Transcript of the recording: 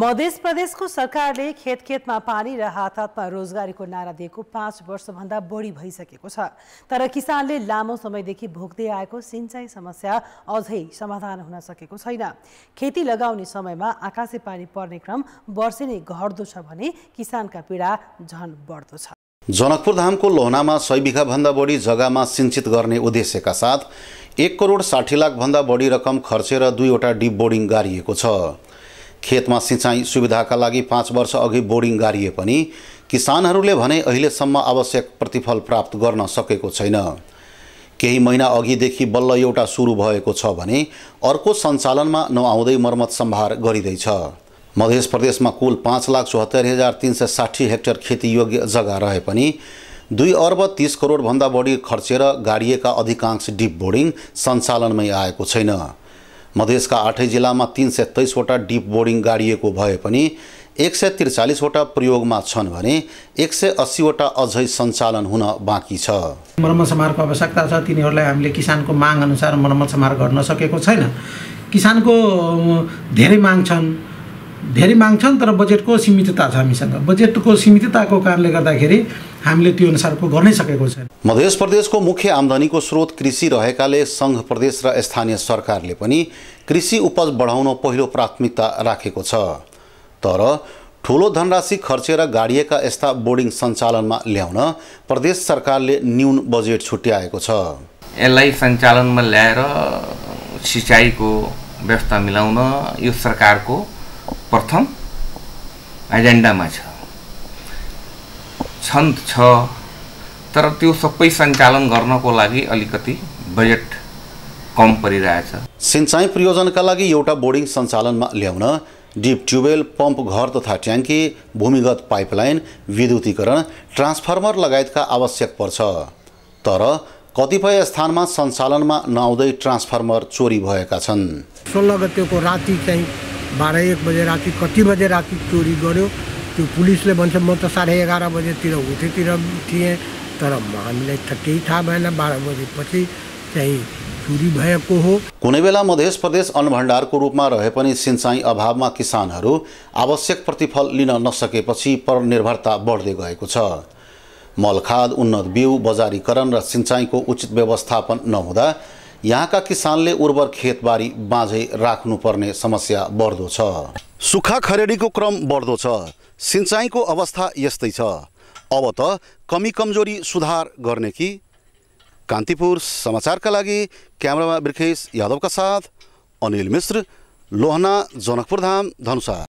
मध्य प्रदेशको सरकारले खेत खेतमा पानी र हात हातमा रोजगारीको नारा दिएको पाँच वर्षभन्दा बढी भइसकेको छ तर किसानले लामो समयदेखि भोग्दै आएको सिँचाइ समस्या अझै समाधान हुन सकेको छैन खेती लगाउने समयमा आकाशे पानी पर्ने क्रम वर्षेनी घट्दो छ भने किसानका पीडा झन बढ्दो छ जनकपुर धामको लोहनामा सय बिघाभन्दा बढी जग्गामा सिंचित गर्ने उद्देश्यका साथ एक करोड साठी लाखभन्दा बढी रकम खर्चेर दुईवटा डिप बोर्डिङ गाडिएको छ खेतमा सिँचाइ सुविधाका लागि पाँच वर्ष अघि बोर्डिङ गाडिए पनि किसानहरूले भने अहिलेसम्म आवश्यक प्रतिफल प्राप्त गर्न सकेको छैन केही महिना अघिदेखि बल्ल एउटा सुरु भएको छ भने अर्को सञ्चालनमा नआउँदै मर्मत सम्भार गरिँदैछ मध्य प्रदेशमा कुल पाँच लाख चौहत्तरी हजार तिन सय साठी हेक्टर खेतीयोग्य जग्गा रहे पनि दुई अर्ब तिस करोडभन्दा बढी खर्चेर गाडिएका अधिकांश डिप बोर्डिङ सञ्चालनमै आएको छैन मधेसका आठै जिल्लामा तिन सय तेइसवटा डिप बोर्डिङ गाडिएको भए पनि एक सय त्रिचालिसवटा प्रयोगमा छन् भने एक सय अस्सीवटा अझै सञ्चालन हुन बाँकी छ मर्मल समारोहको आवश्यकता छ तिनीहरूलाई हामीले किसानको माग अनुसार मर्मल समारोह गर्न सकेको छैन किसानको धेरै माग छन् धेरै माग्छन् तर बजेटको सीमितता छ हामीसँग बजेटको सीमितताको कारणले गर्दाखेरि हामीले त्यो अनुसारको गर्नै सकेको छैन मध्य प्रदेशको मुख्य आम्दानीको स्रोत कृषि रहेकाले सङ्घ प्रदेश र स्थानीय सरकारले पनि कृषि उपज बढाउन पहिलो प्राथमिकता राखेको छ तर ठुलो धनराशि खर्चेर गाडिएका यस्ता बोर्डिङ सञ्चालनमा ल्याउन प्रदेश सरकारले न्यून बजेट छुट्याएको छ यसलाई सञ्चालनमा ल्याएर सिँचाइको व्यवस्था मिलाउन यो सरकारको प्रथम एजेन्डामा छ छन्द छ तर त्यो सबै सञ्चालन गर्नको लागि अलिकति बजेट कम परिरहेछ सिँचाइ प्रयोजनका लागि एउटा बोर्डिङ सञ्चालनमा ल्याउन डिप ट्युबवेल पम्प घर तथा ट्याङ्की भूमिगत पाइपलाइन विद्युतीकरण ट्रान्सफर्मर लगायतका आवश्यक पर्छ तर कतिपय स्थानमा सञ्चालनमा नआउँदै ट्रान्सफर्मर चोरी भएका छन् सोह्र गतेको राति चाहिँ बाह्र एक बजे राति कति बजे राति चोरी गऱ्यो त्यो पुलिसले भन्छ म त साढे एघार बजेतिर उठेतिर थिएँ तर हामीलाई त केही थाहा भएन बाह्र बजेपछि चाहिँ चोरी भएको हो कुनै बेला मध्य प्रदेश अन्नभण्डारको रूपमा रहे पनि सिँचाइ अभावमा किसानहरू आवश्यक प्रतिफल लिन नसकेपछि परनिर्भरता बढ्दै गएको छ मलखाद उन्नत बिउ बजारीकरण र सिँचाइको उचित व्यवस्थापन नहुँदा यहाँका किसानले उर्वर खेतबारी बाँझै राख्नुपर्ने समस्या बढ्दो छ सुक्खा खरेडीको क्रम बढ्दो छ सिँचाइको अवस्था यस्तै छ अब त कमी कमजोरी सुधार गर्ने कि कान्तिपुर समाचारका लागि क्यामरामा बिर्खेश यादवका साथ अनिल मिश्र लोहना जनकपुरधाम धनुषा